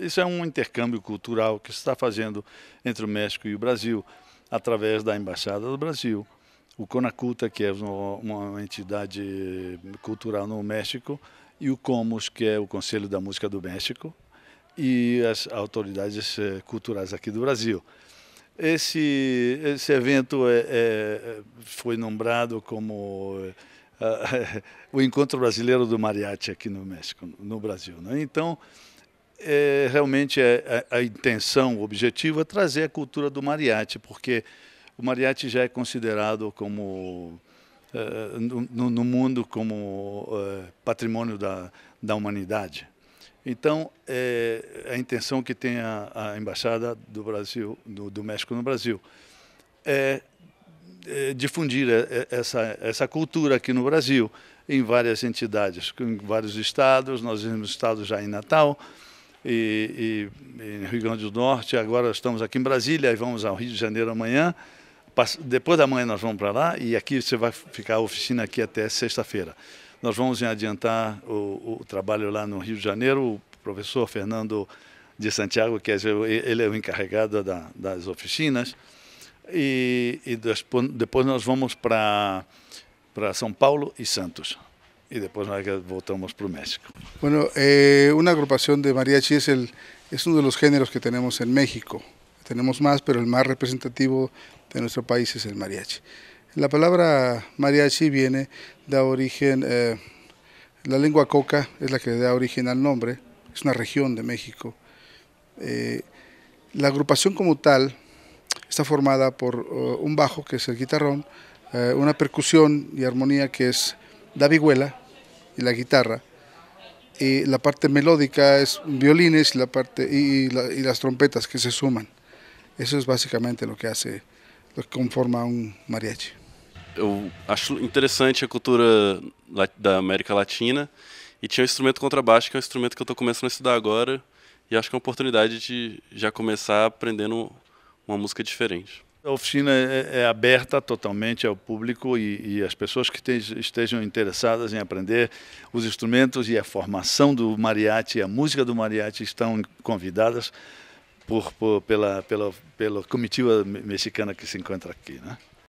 Isso é um intercâmbio cultural que se está fazendo entre o México e o Brasil, através da Embaixada do Brasil. O Conaculta, que é uma entidade cultural no México, e o Comus que é o Conselho da Música do México, e as autoridades eh, culturais aqui do Brasil. Esse, esse evento é, é, foi nombrado como uh, o Encontro Brasileiro do Mariachi aqui no México, no Brasil. Né? Então, é, realmente é, a, é, a, intenção, o objetivo é trazer a cultura do mariachi, porque o mariachi já é considerado como é, no, no, mundo como é, patrimônio da, da humanidade. Então, é, a intenção que tem a, a embaixada do Brasil, do, do, México no Brasil, é, difundir essa essa cultura aqui no Brasil em várias entidades, em vários estados. Nós vimos estados já em Natal e, e, Rio Grande do Norte. Agora estamos aqui em Brasília e vamos ao Rio de Janeiro amanhã. Depois da manhã nós vamos para lá e aqui você vai ficar a oficina aqui até sexta-feira. Nós vamos adiantar o, o, trabalho lá no Rio de Janeiro. O professor Fernando de Santiago, que é ele é o encarregado da, das oficinas. E, e depois nós vamos para São Paulo e Santos. y después votamos por México. Bueno, eh, una agrupación de mariachi es, el, es uno de los géneros que tenemos en México. Tenemos más, pero el más representativo de nuestro país es el mariachi. La palabra mariachi viene, de origen, eh, la lengua coca es la que da origen al nombre, es una región de México. Eh, la agrupación como tal está formada por oh, un bajo, que es el guitarrón, una percusión y armonía que es Davihuela, y la guitarra. Y la parte melódica es violines y, la parte, y, la, y las trompetas que se suman. Eso es básicamente lo que hace, lo que conforma un mariachi. Eu acho interessante a cultura da América Latina e tinha o um instrumento contrabaixo, que é um instrumento que eu estou começando a estudar agora, e acho que é uma oportunidade de já começar aprendendo uma música diferente. A oficina é, é aberta totalmente ao público e, e as pessoas que te, estejam interessadas em aprender os instrumentos e a formação do mariachi, a música do mariachi estão convidadas por, por, pela, pela, pela comitiva mexicana que se encontra aqui. Né?